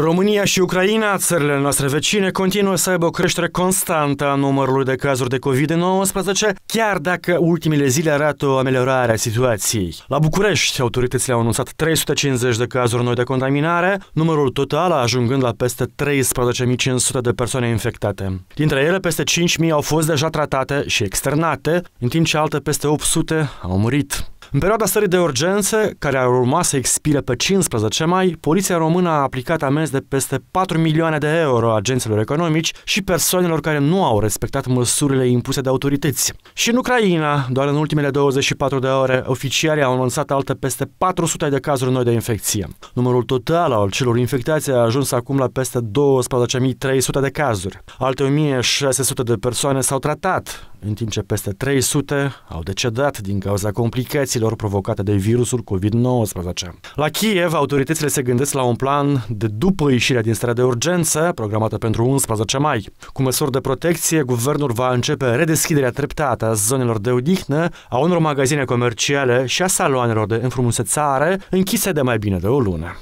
România și Ucraina, țările noastre vecine, continuă să aibă o creștere constantă a numărului de cazuri de COVID-19, chiar dacă ultimele zile arată o ameliorare a situației. La București, autoritățile au anunțat 350 de cazuri noi de contaminare, numărul total ajungând la peste 13.500 de persoane infectate. Dintre ele, peste 5.000 au fost deja tratate și externate, în timp ce alte peste 800 au murit. În perioada stării de urgențe, care ar urma să expire pe 15 mai, poliția română a aplicat amenzi de peste 4 milioane de euro agenților economici și persoanelor care nu au respectat măsurile impuse de autorități. Și în Ucraina, doar în ultimele 24 de ore, oficialii au anunțat alte peste 400 de cazuri noi de infecție. Numărul total al celor infectați a ajuns acum la peste 12.300 de cazuri. Alte 1600 de persoane s-au tratat, în timp ce peste 300 au decedat din cauza complicațiilor provocate de virusul COVID-19. La Kiev, autoritățile se gândesc la un plan de după ieșirea din starea de urgență, programată pentru 11 mai. Cu măsuri de protecție, guvernul va începe redeschiderea treptată a zonelor de odihnă, a unor magazine comerciale și a saloanelor de înfrumusețare închise de mai bine de o lună.